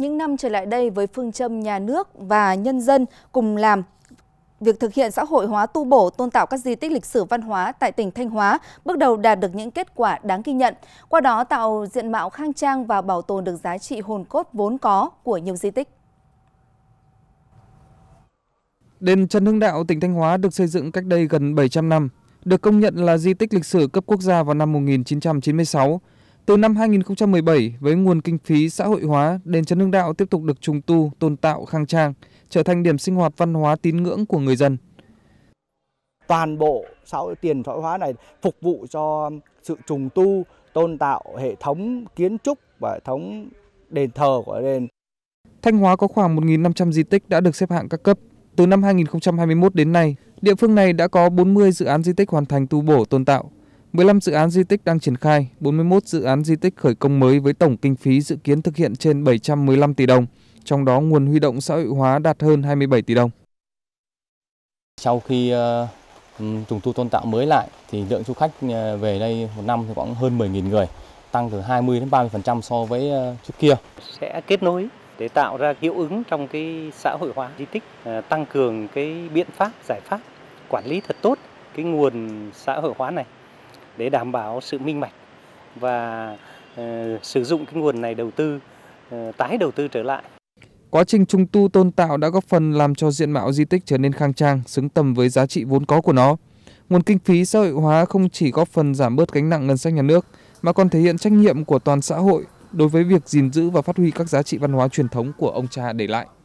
những năm trở lại đây với phương châm nhà nước và nhân dân cùng làm việc thực hiện xã hội hóa tu bổ tôn tạo các di tích lịch sử văn hóa tại tỉnh Thanh Hóa bước đầu đạt được những kết quả đáng ghi nhận, qua đó tạo diện mạo khang trang và bảo tồn được giá trị hồn cốt vốn có của nhiều di tích. Đền Trần Hưng Đạo, tỉnh Thanh Hóa được xây dựng cách đây gần 700 năm, được công nhận là di tích lịch sử cấp quốc gia vào năm 1996 từ năm 2017, với nguồn kinh phí xã hội hóa, đền Trần Hưng Đạo tiếp tục được trùng tu, tôn tạo, khang trang, trở thành điểm sinh hoạt văn hóa tín ngưỡng của người dân. Toàn bộ xã hội tiền xã hội hóa này phục vụ cho sự trùng tu, tôn tạo hệ thống kiến trúc và hệ thống đền thờ của đền. Thanh Hóa có khoảng 1.500 di tích đã được xếp hạng các cấp. Từ năm 2021 đến nay, địa phương này đã có 40 dự án di tích hoàn thành tu bổ tôn tạo, 15 dự án di tích đang triển khai, 41 dự án di tích khởi công mới với tổng kinh phí dự kiến thực hiện trên 715 tỷ đồng, trong đó nguồn huy động xã hội hóa đạt hơn 27 tỷ đồng. Sau khi ờ, ừ, trùng tu tôn tạo mới lại thì lượng du khách ờ, về đây một năm thì khoảng hơn 10.000 người, tăng từ 20 đến 30% so với ờ, trước kia. Sẽ kết nối để tạo ra hiệu ứng trong cái xã hội hóa di tích, tăng cường cái biện pháp giải pháp quản lý thật tốt cái nguồn xã hội hóa này để đảm bảo sự minh mạch và ờ, sử dụng cái nguồn này đầu tư ờ, tái đầu tư trở lại. Quá trình trùng tu tôn tạo đã góp phần làm cho diện mạo di tích trở nên khang trang, xứng tầm với giá trị vốn có của nó. Nguồn kinh phí xã hội hóa không chỉ góp phần giảm bớt gánh nặng ngân sách nhà nước, mà còn thể hiện trách nhiệm của toàn xã hội đối với việc gìn giữ và phát huy các giá trị văn hóa truyền thống của ông cha để lại.